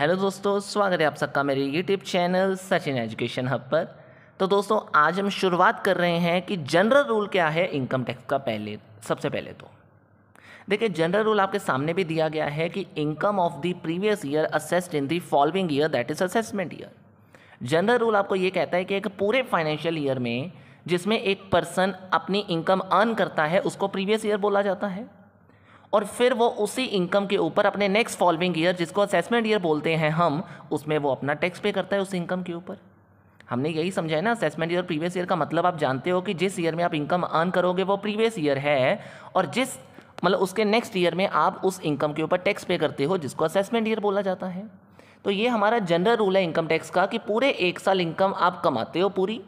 hello दोस्तों स्वागत है आप सबका मेरे YouTube channel Sachin education hub पर तो दोस्तों आज हम शुरुआत कर रहे हैं कि जनरल रूल क्या है इनकम टैक्स का पहले सबसे पहले तो देखिए जनरल रूल आपके सामने भी दिया गया है कि income of the previous year assessed in the following year that is assessment year general rule आपको ये कहता है कि एक पूरे फाइनेंशियल ईयर में जिसमें एक पर्सन अपनी इनकम अर्न करता है उसको प्रीवियस ईयर बोला जाता है और फिर वो उसी इनकम के ऊपर अपने नेक्स्ट फॉलोइंग ईयर जिसको असेसमेंट ईयर बोलते हैं हम उसमें वो अपना टैक्स पे करता है उस इनकम के ऊपर हमने यही समझा है ना असेसमेंट ईयर प्रीवियस ईयर का मतलब आप जानते हो कि जिस ईयर में आप इनकम अर्न करोगे वो प्रीवियस ईयर है और जिस मतलब उसके नेक्स्ट ईयर में आप उस इनकम के ऊपर टैक्स पे करते हो जिसको असेसमेंट ईयर बोला जाता है तो ये हमारा जनरल रूल है इनकम टैक्स का कि पूरे एक साल इनकम आप कमाते हो पूरी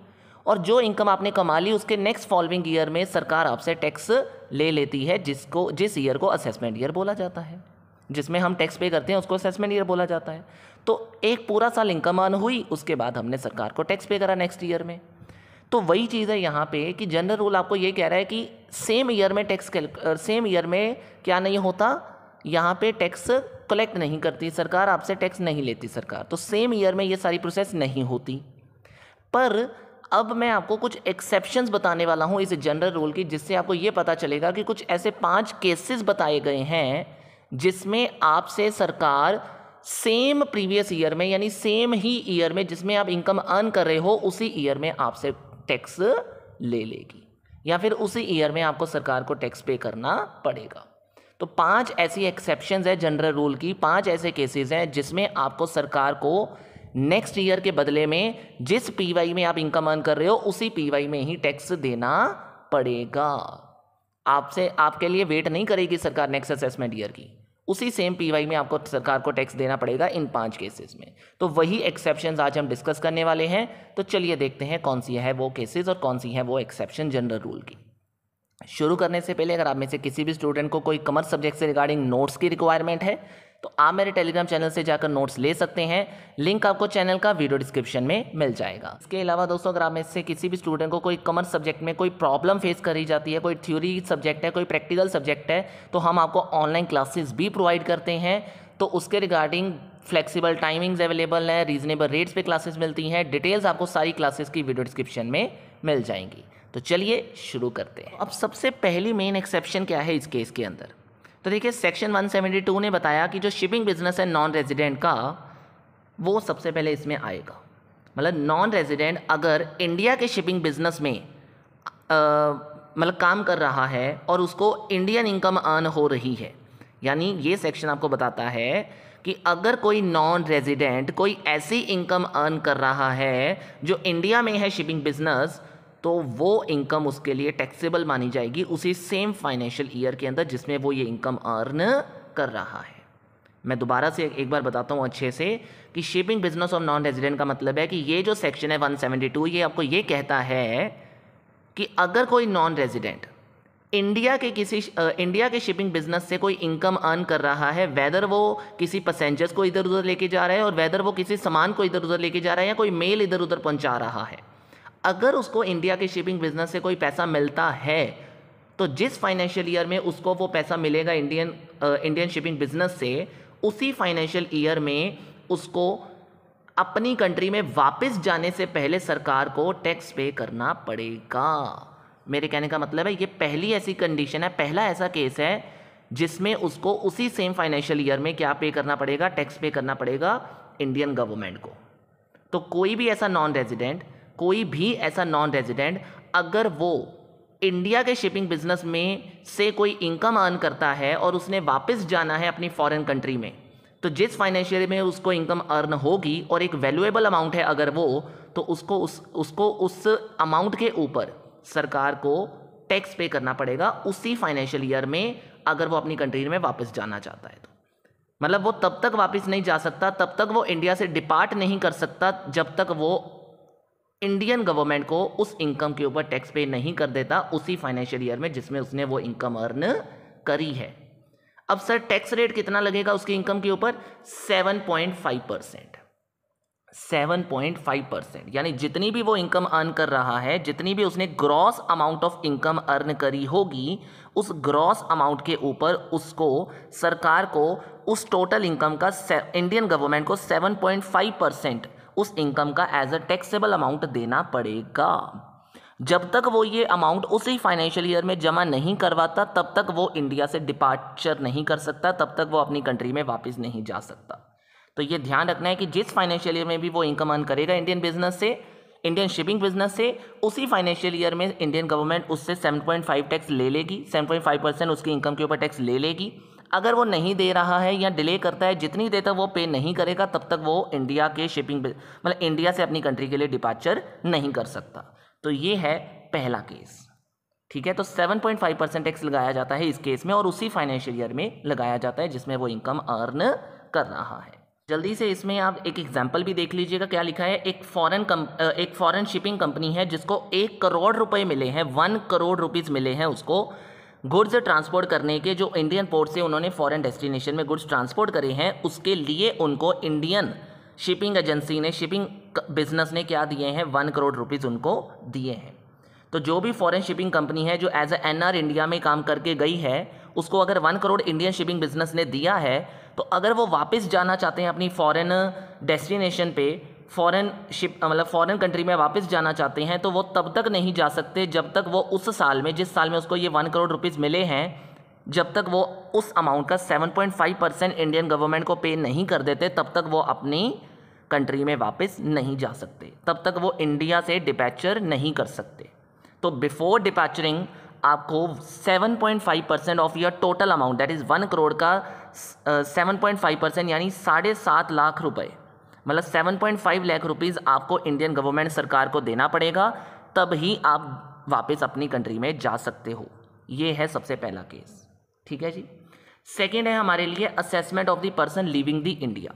और जो इनकम आपने कमा ली उसके नेक्स्ट फॉलोइंग ईयर में सरकार आपसे टैक्स ले लेती है जिसको जिस ईयर को असेसमेंट ईयर बोला जाता है जिसमें हम टैक्स पे करते हैं उसको असेसमेंट ईयर बोला जाता है तो एक पूरा साल इनकम अन हुई उसके बाद हमने सरकार को टैक्स पे करा नेक्स्ट ईयर में तो वही चीज़ है यहाँ पे कि जनरल रूल आपको ये कह रहा है कि सेम ईयर में टैक्स सेम ईयर में क्या नहीं होता यहाँ पे टैक्स कलेक्ट नहीं करती सरकार आपसे टैक्स नहीं लेती सरकार तो सेम ईयर में ये सारी प्रोसेस नहीं होती पर अब मैं आपको कुछ एक्सेप्शंस बताने वाला हूँ इस जनरल रूल की जिससे आपको ये पता चलेगा कि कुछ ऐसे पांच केसेस बताए गए हैं जिसमें आपसे सरकार सेम प्रीवियस ईयर में यानी सेम ही ईयर में जिसमें आप इनकम अर्न कर रहे हो उसी ईयर में आपसे टैक्स ले लेगी या फिर उसी ईयर में आपको सरकार को टैक्स पे करना पड़ेगा तो पांच ऐसी एक्सेप्शंस है जनरल रूल की पांच ऐसे केसेस हैं जिसमें आपको सरकार को नेक्स्ट ईयर के बदले में जिस पीवाई में आप इनकम अर्न कर रहे हो उसी पीवाई में ही टैक्स देना पड़ेगा आपसे आपके लिए वेट नहीं करेगी सरकार नेक्स्ट असेसमेंट ईयर की उसी सेम पीवाई में आपको सरकार को टैक्स देना पड़ेगा इन पांच केसेस में तो वही एक्सेप्शन आज हम डिस्कस करने वाले हैं तो चलिए देखते हैं कौन सी है वो केसेस और कौन सी है वो एक्सेप्शन जनरल रूल की शुरू करने से पहले अगर आप में से किसी भी स्टूडेंट को कोई कमर्स सब्जेक्ट से रिगार्डिंग नोट्स की रिक्वायरमेंट है तो आप मेरे टेलीग्राम चैनल से जाकर नोट्स ले सकते हैं लिंक आपको चैनल का वीडियो डिस्क्रिप्शन में मिल जाएगा इसके अलावा दोस्तों अगर आप में से किसी भी स्टूडेंट को कोई कॉमर्स सब्जेक्ट में कोई प्रॉब्लम फेस करी जाती है कोई थ्योरी सब्जेक्ट है कोई प्रैक्टिकल सब्जेक्ट है तो हम आपको ऑनलाइन क्लासेस भी प्रोवाइड करते हैं तो उसके रिगार्डिंग फ्लेक्सिबल टाइमिंग्स अवेलेबल हैं रीजनेबल रेट्स पे क्लासेस मिलती हैं डिटेल्स आपको सारी क्लासेस की वीडियो डिस्क्रिप्शन में मिल जाएंगी तो चलिए शुरू करते हैं अब सबसे पहली मेन एक्सेप्शन क्या है इस केस के अंदर तो देखिए सेक्शन 172 ने बताया कि जो शिपिंग बिजनेस है नॉन रेजिडेंट का वो सबसे पहले इसमें आएगा मतलब नॉन रेजिडेंट अगर इंडिया के शिपिंग बिजनेस में मतलब काम कर रहा है और उसको इंडियन इनकम अर्न हो रही है यानी ये सेक्शन आपको बताता है कि अगर कोई नॉन रेजिडेंट कोई ऐसी इनकम अर्न कर रहा है जो इंडिया में है शिपिंग बिजनेस तो वो इनकम उसके लिए टैक्सेबल मानी जाएगी उसी सेम फाइनेंशियल ईयर के अंदर जिसमें वो ये इनकम अर्न कर रहा है मैं दोबारा से एक बार बताता हूँ अच्छे से कि shipping business of non resident का मतलब है कि ये जो सेक्शन है 172 ये आपको ये कहता है कि अगर कोई नॉन रेजिडेंट इंडिया के किसी इंडिया के शिपिंग बिजनेस से कोई इनकम अर्न कर रहा है वेदर वो किसी पैसेंजर्स को इधर उधर लेके जा रहा है और वेदर वो किसी सामान को इधर उधर लेके जा रहा है या कोई मेल इधर उधर पहुंचा रहा है अगर उसको इंडिया के शिपिंग बिजनेस से कोई पैसा मिलता है तो जिस फाइनेंशियल ईयर में उसको वो पैसा मिलेगा इंडियन इंडियन शिपिंग बिजनेस से उसी फाइनेंशियल ईयर में उसको अपनी कंट्री में वापस जाने से पहले सरकार को टैक्स पे करना पड़ेगा मेरे कहने का मतलब है ये पहली ऐसी कंडीशन है पहला ऐसा केस है जिसमें उसको उसी सेम फाइनेंशियल ईयर में क्या पे करना पड़ेगा टैक्स पे करना पड़ेगा इंडियन गवर्नमेंट को तो कोई भी ऐसा नॉन रेजिडेंट कोई भी ऐसा नॉन रेजिडेंट अगर वो इंडिया के शिपिंग बिजनेस में से कोई इनकम अर्न करता है और उसने वापस जाना है अपनी फॉरेन कंट्री में तो जिस फाइनेंशियल में उसको इनकम अर्न होगी और एक वैल्यूएबल अमाउंट है अगर वो तो उसको उस उसको उस अमाउंट के ऊपर सरकार को टैक्स पे करना पड़ेगा उसी फाइनेंशियल ईयर में अगर वो अपनी कंट्री में वापस जाना चाहता है तो मतलब वो तब तक वापस नहीं जा सकता तब तक वो इंडिया से डिपार्ट नहीं कर सकता जब तक वो इंडियन गवर्नमेंट को उस इनकम के ऊपर टैक्स पे नहीं कर देता उसी फाइनेंशियल ईयर में जिसमें उसने वो इनकम अर्न करी है अब सर टैक्स रेट कितना लगेगा उसकी इनकम के ऊपर seven point five percent seven point five percent यानी जितनी भी वो इनकम अर्न कर रहा है जितनी भी उसने gross amount of income earn करी होगी उस ग्रॉस अमाउंट के ऊपर उसको सरकार को उस टोटल इनकम का इंडियन गवर्नमेंट को सेवन पॉइंट फाइव परसेंट उस इनकम का एज अ टैक्सेबल अमाउंट देना पड़ेगा जब तक वो ये अमाउंट उसी फाइनेंशियल ईयर में जमा नहीं करवाता तब तक वो इंडिया से डिपार्चर नहीं कर सकता तब तक वो अपनी कंट्री में वापस नहीं जा सकता तो ये ध्यान रखना है कि जिस फाइनेंशियल ईयर में भी वो इनकम अर्न करेगा इंडियन बिजनेस से इंडियन शिपिंग बिजनेस से उसी फाइनेंशियल ईयर में इंडियन गवर्नमेंट उससे 7.5 टैक्स ले लेगी 7.5 परसेंट उसकी इनकम के ऊपर टैक्स ले लेगी अगर वो नहीं दे रहा है या डिले करता है जितनी देर तक वो पे नहीं करेगा तब तक वो इंडिया के शिपिंग मतलब इंडिया से अपनी कंट्री के लिए डिपार्चर नहीं कर सकता तो ये है पहला केस ठीक है तो 7.5 परसेंट टैक्स लगाया जाता है इस केस में और उसी फाइनेंशियल ईयर में लगाया जाता है जिसमें वो इनकम अर्न कर रहा है जल्दी से इसमें आप एक एग्जाम्पल भी देख लीजिएगा क्या लिखा है एक फॉरेन कम एक फॉरेन शिपिंग कंपनी है जिसको एक करोड़ रुपए मिले हैं वन करोड़ रुपीज़ मिले हैं उसको गुड्स ट्रांसपोर्ट करने के जो इंडियन पोर्ट से उन्होंने फॉरेन डेस्टिनेशन में गुड्स ट्रांसपोर्ट करे हैं उसके लिए उनको इंडियन शिपिंग एजेंसी ने शिपिंग बिजनेस ने क्या दिए हैं वन करोड़ रुपीज़ उनको दिए हैं तो जो भी फॉरेन शिपिंग कंपनी है जो as a N R India में काम करके गई है उसको अगर one crore Indian shipping business ने दिया है तो अगर वो वापस जाना चाहते हैं अपनी फॉरेन डेस्टिनेशन पे फॉरेन शिप मतलब फॉरेन कंट्री में वापस जाना चाहते हैं तो वो तब तक नहीं जा सकते जब तक वो उस साल में जिस साल में उसको ये वन करोड़ रुपीज़ मिले हैं जब तक वो उस अमाउंट का 7.5 परसेंट इंडियन गवर्नमेंट को पे नहीं कर देते तब तक वो अपनी कंट्री में वापस नहीं जा सकते तब तक वो इंडिया से डिपैचर नहीं कर सकते तो बिफोर डिपैचरिंग आपको 7.5 percent of your total amount that is one crore का 7.5 परसेंट यानी साढ़े सात लाख रुपए मतलब seven point five lakh rupees आपको इंडियन गवर्नमेंट सरकार को देना पड़ेगा तब ही आप वापस अपनी कंट्री में जा सकते हो ये है सबसे पहला केस ठीक है जी सेकेंड है हमारे लिए assessment of the person living the India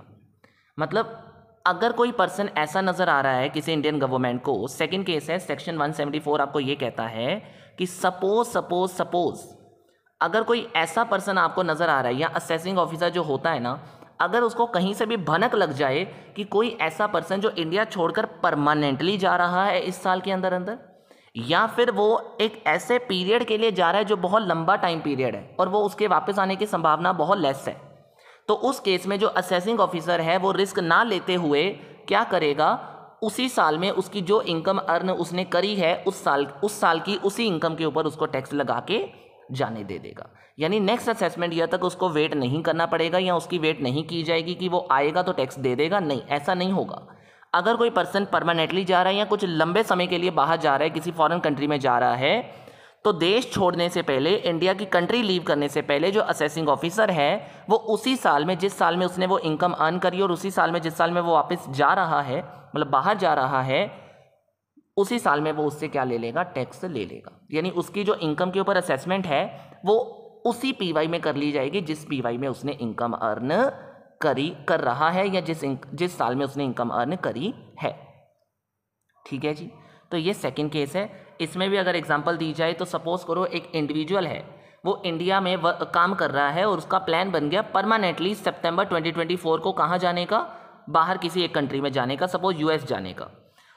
मतलब अगर कोई पर्सन ऐसा नज़र आ रहा है किसी इंडियन गवर्नमेंट को सेकेंड केस है सेक्शन 174 आपको ये कहता है कि सपोज सपोज सपोज अगर कोई ऐसा पर्सन आपको नज़र आ रहा है या असेसिंग ऑफिसर जो होता है ना अगर उसको कहीं से भी भनक लग जाए कि कोई ऐसा पर्सन जो इंडिया छोड़कर परमानेंटली जा रहा है इस साल के अंदर अंदर या फिर वो एक ऐसे पीरियड के लिए जा रहा है जो बहुत लंबा टाइम पीरियड है और वो उसके वापस आने की संभावना बहुत लेस है तो उस केस में जो असेसिंग ऑफिसर है वो रिस्क ना लेते हुए क्या करेगा उसी साल में उसकी जो इनकम अर्न उसने करी है उस साल उस साल की उसी इनकम के ऊपर उसको टैक्स लगा के जाने दे देगा यानी नेक्स्ट असेसमेंट ईयर तक उसको वेट नहीं करना पड़ेगा या उसकी वेट नहीं की जाएगी कि वो आएगा तो टैक्स दे देगा नहीं ऐसा नहीं होगा अगर कोई पर्सन परमानेंटली जा रहा है या कुछ लंबे समय के लिए बाहर जा रहा है किसी फॉरेन कंट्री में जा रहा है तो देश छोड़ने से पहले इंडिया की कंट्री लीव करने से पहले जो असेसिंग ऑफिसर है वो उसी साल में जिस साल में उसने वो इनकम अर्न करी और उसी साल में जिस साल में वो वापस जा रहा है मतलब बाहर जा रहा है उसी साल में वो उससे क्या ले लेगा टैक्स ले लेगा यानी उसकी जो इनकम के ऊपर असेसमेंट है वो उसी पीवाई में कर ली जाएगी जिस पीवाई में उसने इनकम अर्न करी कर रहा है या जिस जिस साल में उसने इनकम अर्न करी है ठीक है जी तो ये सेकंड केस है इसमें भी अगर एग्जांपल दी जाए तो सपोज करो एक इंडिविजुअल है वो इंडिया में काम कर रहा है और उसका प्लान बन गया परमानेंटली सितंबर 2024 को कहाँ जाने का बाहर किसी एक कंट्री में जाने का सपोज यूएस जाने का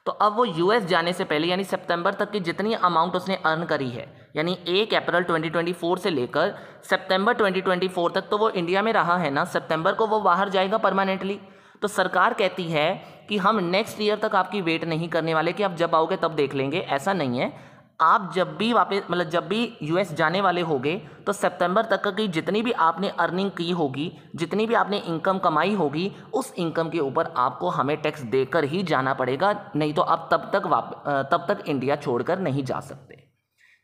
तो अब वो यूएस जाने से पहले यानी सितंबर तक की जितनी अमाउंट उसने अर्न करी है यानी एक अप्रैल 2024 से लेकर सितंबर 2024 तक तो वो इंडिया में रहा है ना सितंबर को वो बाहर जाएगा परमानेंटली तो सरकार कहती है कि हम नेक्स्ट ईयर तक आपकी वेट नहीं करने वाले कि आप जब आओगे तब देख लेंगे ऐसा नहीं है आप जब भी वापस मतलब जब भी यूएस जाने वाले होगे तो सितंबर तक की जितनी भी आपने अर्निंग की होगी जितनी भी आपने इनकम कमाई होगी उस इनकम के ऊपर आपको हमें टैक्स देकर ही जाना पड़ेगा नहीं तो आप तब तक वाप तब तक इंडिया छोड़कर नहीं जा सकते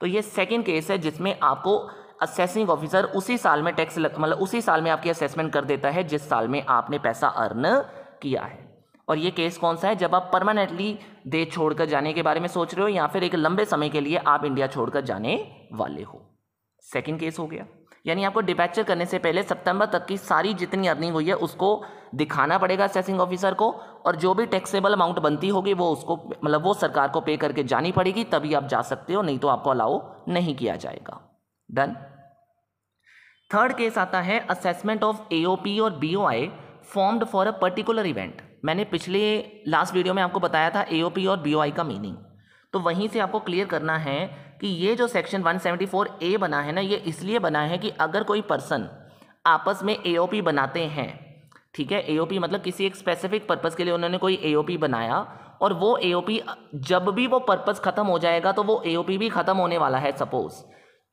तो ये सेकेंड केस है जिसमें आपको असेसिंग ऑफिसर उसी साल में टैक्स मतलब उसी साल में आपकी असेसमेंट कर देता है जिस साल में आपने पैसा अर्न किया है और ये केस कौन सा है जब आप परमानेंटली देश छोड़कर जाने के बारे में सोच रहे हो या फिर एक लंबे समय के लिए आप इंडिया छोड़कर जाने वाले हो सेकेंड केस हो गया यानी आपको डिपैचर करने से पहले सितंबर तक की सारी जितनी अर्निंग हुई है उसको दिखाना पड़ेगा असेसिंग ऑफिसर को और जो भी टैक्सेबल अमाउंट बनती होगी वो उसको मतलब वो सरकार को पे करके जानी पड़ेगी तभी आप जा सकते हो नहीं तो आपको अलाउ नहीं किया जाएगा डन थर्ड केस आता है असेसमेंट ऑफ एओपी और BOI formed for a particular event मैंने पिछले लास्ट वीडियो में आपको बताया था ए और बी का मीनिंग तो वहीं से आपको क्लियर करना है कि ये जो सेक्शन 174 ए बना है ना ये इसलिए बना है कि अगर कोई पर्सन आपस में ए बनाते हैं ठीक है ए मतलब किसी एक स्पेसिफिक पर्पज़ के लिए उन्होंने कोई ए बनाया और वो ए जब भी वो पर्पज़ ख़त्म हो जाएगा तो वो ए भी ख़त्म होने वाला है सपोज़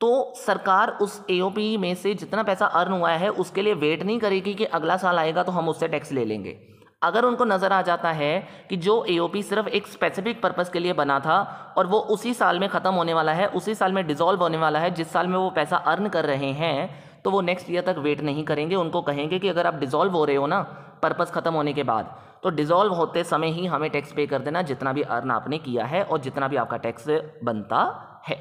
तो सरकार उस ए में से जितना पैसा अर्न हुआ है उसके लिए वेट नहीं करेगी कि अगला साल आएगा तो हम उससे टैक्स ले लेंगे अगर उनको नज़र आ जाता है कि जो ए सिर्फ एक स्पेसिफिक पर्पज़ के लिए बना था और वो उसी साल में ख़त्म होने वाला है उसी साल में डिज़ोल्व होने वाला है जिस साल में वो पैसा अर्न कर रहे हैं तो वो नेक्स्ट ईयर तक वेट नहीं करेंगे उनको कहेंगे कि अगर आप डिज़ोल्व हो रहे हो ना पर्पज़ ख़त्म होने के बाद तो डिज़ोल्व होते समय ही हमें टैक्स पे कर देना जितना भी अर्न आपने किया है और जितना भी आपका टैक्स बनता है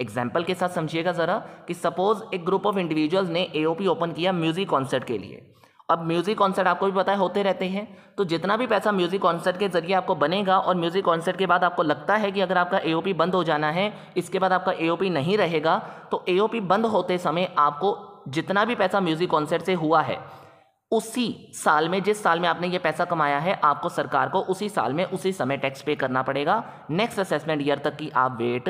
एग्जाम्पल के साथ समझिएगा ज़रा कि सपोज़ एक ग्रुप ऑफ इंडिविजुअल्स ने ए ओपन किया म्यूज़िक कॉन्सर्ट के लिए अब म्यूज़िक कॉन्सर्ट आपको भी पता है होते रहते हैं तो जितना भी पैसा म्यूज़िक कॉन्सर्ट के ज़रिए आपको बनेगा और म्यूज़िक कॉन्सर्ट के बाद आपको लगता है कि अगर आपका ए बंद हो जाना है इसके बाद आपका ए नहीं रहेगा तो ए बंद होते समय आपको जितना भी पैसा म्यूज़िक कॉन्सर्ट से हुआ है उसी साल में जिस साल में आपने ये पैसा कमाया है आपको सरकार को उसी साल में उसी समय टैक्स पे करना पड़ेगा नेक्स्ट असेसमेंट ईयर तक की आप वेट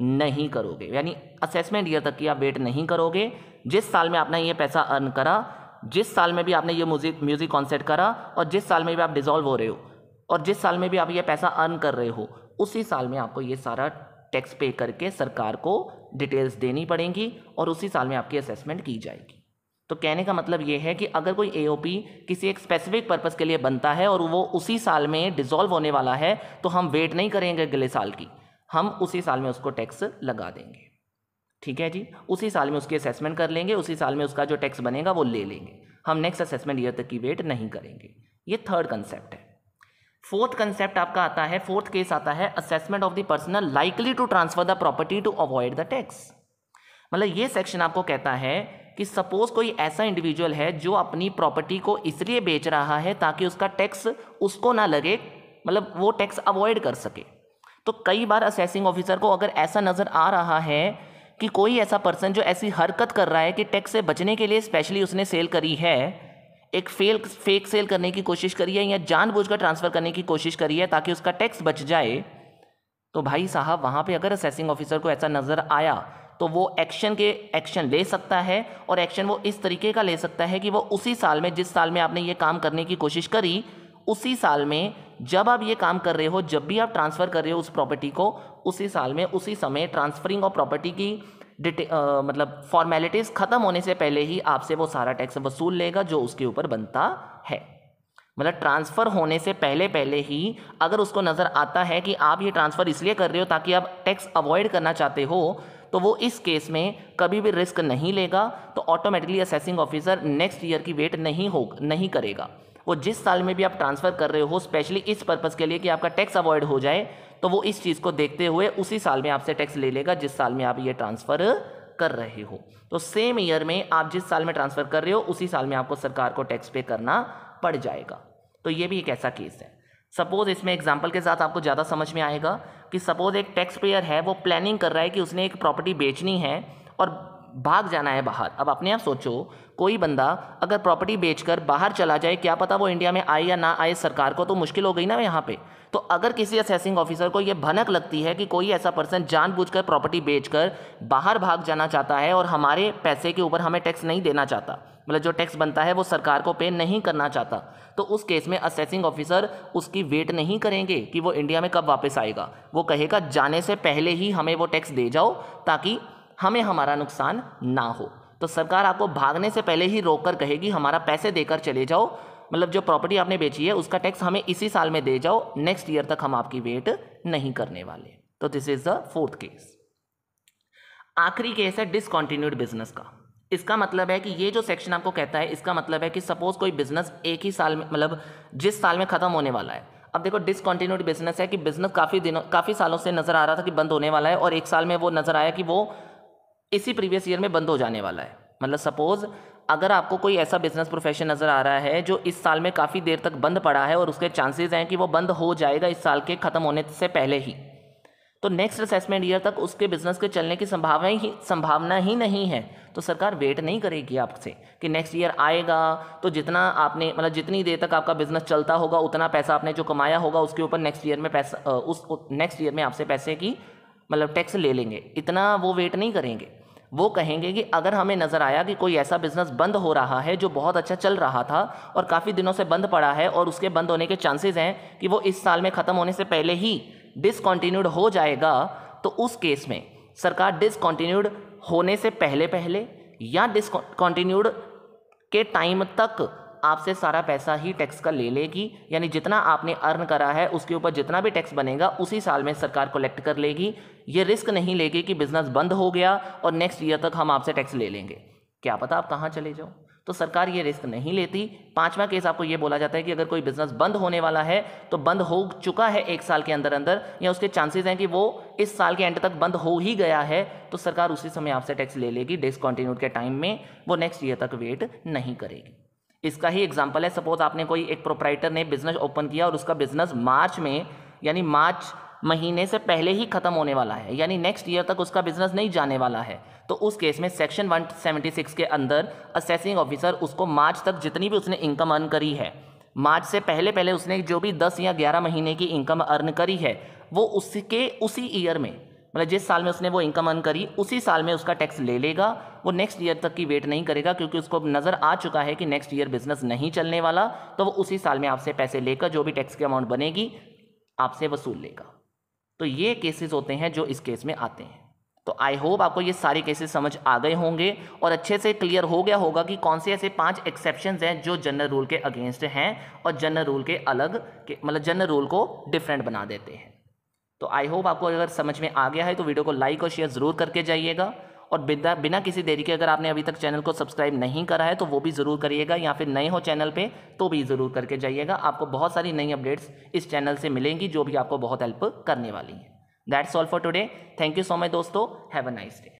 नहीं करोगे यानी असेसमेंट ईयर तक की आप वेट नहीं करोगे जिस साल में आपने ये पैसा अर्न करा जिस साल में भी आपने ये म्यूजिक म्यूज़िक कॉन्सर्ट करा और जिस साल में भी आप डिज़ोल्व हो रहे हो और जिस साल में भी आप ये पैसा अर्न कर रहे हो उसी साल में आपको ये सारा टैक्स पे करके सरकार को डिटेल्स देनी पड़ेंगी और उसी साल में आपकी असेसमेंट की जाएगी तो कहने का मतलब ये है कि अगर कोई ए किसी एक स्पेसिफिक पर्पस के लिए बनता है और वो उसी साल में डिजोल्व होने वाला है तो हम वेट नहीं करेंगे अगले साल की हम उसी साल में उसको टैक्स लगा देंगे ठीक है जी उसी साल में उसकी असेसमेंट कर लेंगे उसी साल में उसका जो टैक्स बनेगा वो ले लेंगे हम नेक्स्ट असेसमेंट ईयर तक की वेट नहीं करेंगे ये थर्ड कंसेप्ट है फोर्थ कंसेप्ट आपका आता है फोर्थ केस आता है assessment of the personal likely to transfer the property to avoid the tax मतलब ये सेक्शन आपको कहता है कि सपोज कोई ऐसा इंडिविजुअल है जो अपनी प्रॉपर्टी को इसलिए बेच रहा है ताकि उसका टैक्स उसको ना लगे मतलब वो टैक्स अवॉइड कर सके तो कई बार असेसिंग ऑफिसर को अगर ऐसा नज़र आ रहा है कि कोई ऐसा पर्सन जो ऐसी हरकत कर रहा है कि टैक्स से बचने के लिए स्पेशली उसने सेल करी है एक फेल फेक सेल करने की कोशिश करी है या जानबूझकर ट्रांसफ़र करने की कोशिश करी है ताकि उसका टैक्स बच जाए तो भाई साहब वहाँ पे अगर असेसिंग ऑफिसर को ऐसा नज़र आया तो वो एक्शन के एक्शन ले सकता है और एक्शन वो इस तरीके का ले सकता है कि वो उसी साल में जिस साल में आपने ये काम करने की कोशिश करी उसी साल में जब आप ये काम कर रहे हो जब भी आप ट्रांसफ़र कर रहे हो उस प्रॉपर्टी को उसी साल में उसी समय ट्रांसफरिंग ऑफ प्रॉपर्टी की डिटे आ, मतलब फॉर्मेलिटीज़ ख़त्म होने से पहले ही आपसे वो सारा टैक्स वसूल लेगा जो उसके ऊपर बनता है मतलब ट्रांसफ़र होने से पहले पहले ही अगर उसको नज़र आता है कि आप ये ट्रांसफ़र इसलिए कर रहे हो ताकि आप टैक्स अवॉइड करना चाहते हो तो वो इस केस में कभी भी रिस्क नहीं लेगा तो automatically assessing officer next year की वेट नहीं हो नहीं करेगा वो जिस साल में भी आप ट्रांसफ़र कर रहे हो स्पेशली इस पर्पज़ के लिए कि आपका टैक्स अवॉइड हो जाए तो वो इस चीज़ को देखते हुए उसी साल में आपसे टैक्स ले लेगा जिस साल में आप ये ट्रांसफ़र कर रहे हो तो सेम ईयर में आप जिस साल में ट्रांसफ़र कर रहे हो उसी साल में आपको सरकार को टैक्स पे करना पड़ जाएगा तो ये भी एक ऐसा केस है सपोज़ इसमें एग्जाम्पल के साथ आपको ज़्यादा समझ में आएगा कि सपोज़ एक टैक्स पेयर है वो प्लानिंग कर रहा है कि उसने एक प्रॉपर्टी बेचनी है और भाग जाना है बाहर अब अपने आप सोचो कोई बंदा अगर प्रॉपर्टी बेचकर बाहर चला जाए क्या पता वो इंडिया में आए या ना आए सरकार को तो मुश्किल हो गई ना यहाँ पे तो अगर किसी असेसिंग ऑफिसर को ये भनक लगती है कि कोई ऐसा पर्सन जानबूझकर प्रॉपर्टी बेचकर बाहर भाग जाना चाहता है और हमारे पैसे के ऊपर हमें टैक्स नहीं देना चाहता मतलब जो टैक्स बनता है वो सरकार को पे नहीं करना चाहता तो उस केस में असेसिंग ऑफिसर उसकी वेट नहीं करेंगे कि वो इंडिया में कब वापस आएगा वो कहेगा जाने से पहले ही हमें वो टैक्स दे जाओ ताकि हमें हमारा नुकसान ना हो तो सरकार आपको भागने से पहले ही रोक कर कहेगी हमारा पैसे देकर चले जाओ मतलब जो प्रॉपर्टी आपने बेची है उसका टैक्स हमें इसी साल में दे जाओ नेक्स्ट ईयर तक हम आपकी वेट नहीं करने वाले तो this is the fourth case आखिरी केस है डिसकॉन्टिन्यूड बिजनेस का इसका मतलब है कि ये जो सेक्शन आपको कहता है इसका मतलब है कि सपोज कोई बिजनेस एक ही साल में मतलब जिस साल में खत्म होने वाला है अब देखो डिसकॉन्टिन्यूड बिजनेस है कि बिजनेस काफ़ी दिनों काफ़ी सालों से नज़र आ रहा था कि बंद होने वाला है और एक साल में वो नज़र आया कि वो इसी प्रीवियस ईयर में बंद हो जाने वाला है मतलब सपोज़ अगर आपको कोई ऐसा बिजनेस प्रोफेशन नज़र आ रहा है जो इस साल में काफ़ी देर तक बंद पड़ा है और उसके चांसेस हैं कि वो बंद हो जाएगा इस साल के ख़त्म होने से पहले ही तो नेक्स्ट असेसमेंट ईयर तक उसके बिजनेस के चलने की संभावना ही संभावना ही नहीं है तो सरकार वेट नहीं करेगी आपसे कि नेक्स्ट ईयर आएगा तो जितना आपने मतलब जितनी देर तक आपका बिजनेस चलता होगा उतना पैसा आपने जो कमाया होगा उसके ऊपर नेक्स्ट ईयर में पैसा उस नेक्स्ट ईयर में आपसे पैसे की मतलब टैक्स ले लेंगे इतना वो वेट नहीं करेंगे वो कहेंगे कि अगर हमें नज़र आया कि कोई ऐसा बिज़नेस बंद हो रहा है जो बहुत अच्छा चल रहा था और काफ़ी दिनों से बंद पड़ा है और उसके बंद होने के चांसेस हैं कि वो इस साल में ख़त्म होने से पहले ही डिसकॉन्टीन्यूड हो जाएगा तो उस केस में सरकार डिसकॉन्टीन्यूड होने से पहले पहले या डिसकॉन्टीन्यूड के टाइम तक आपसे सारा पैसा ही टैक्स का ले लेगी यानी जितना आपने अर्न करा है उसके ऊपर जितना भी टैक्स बनेगा उसी साल में सरकार कलेक्ट कर लेगी ये रिस्क नहीं लेगी कि बिज़नेस बंद हो गया और नेक्स्ट ईयर तक हम आपसे टैक्स ले लेंगे क्या पता आप कहाँ चले जाओ तो सरकार ये रिस्क नहीं लेती पांचवा केस आपको ये बोला जाता है कि अगर कोई बिजनेस बंद होने वाला है तो बंद हो चुका है एक साल के अंदर अंदर या उसके चांसेस हैं कि वो इस साल के एंड तक बंद हो ही गया है तो सरकार उसी समय आपसे टैक्स ले लेगी डिसकॉन्टिन्यूड के टाइम में वो नेक्स्ट ईयर तक वेट नहीं करेगी इसका ही एग्जाम्पल है सपोज आपने कोई एक प्रोपराइटर ने बिजनेस ओपन किया और उसका बिजनेस मार्च में यानी मार्च महीने से पहले ही खत्म होने वाला है यानी नेक्स्ट ईयर तक उसका बिजनेस नहीं जाने वाला है तो उस केस में सेक्शन 176 के अंदर असेसिंग ऑफिसर उसको मार्च तक जितनी भी उसने इनकम अर्न करी है मार्च से पहले पहले उसने जो भी 10 या 11 महीने की इनकम अर्न करी है वो उसके उसी ईयर में मतलब जिस साल में उसने वो इनकम अर्न करी उसी साल में उसका टैक्स ले लेगा वो नेक्स्ट ईयर तक की वेट नहीं करेगा क्योंकि उसको नज़र आ चुका है कि नेक्स्ट ईयर बिजनेस नहीं चलने वाला तो वो उसी साल में आपसे पैसे लेकर जो भी टैक्स की अमाउंट बनेगी आपसे वसूल लेगा तो ये केसेस होते हैं जो इस केस में आते हैं तो आई होप आपको ये सारे केसेस समझ आ गए होंगे और अच्छे से क्लियर हो गया होगा कि कौन से ऐसे पांच एक्सेप्शन हैं जो जनरल रूल के अगेंस्ट हैं और जनरल रूल के अलग के मतलब जनरल रूल को डिफरेंट बना देते हैं तो आई होप आपको अगर समझ में आ गया है तो वीडियो को लाइक और शेयर ज़रूर करके जाइएगा और बिना बिना किसी देरी के अगर आपने अभी तक चैनल को सब्सक्राइब नहीं करा है तो वो भी ज़रूर करिएगा या फिर नए हो चैनल पे तो भी ज़रूर करके जाइएगा आपको बहुत सारी नई अपडेट्स इस चैनल से मिलेंगी जो भी आपको बहुत हेल्प करने वाली हैं that's all for today thank you so much दोस्तों हैव अ नाइस डे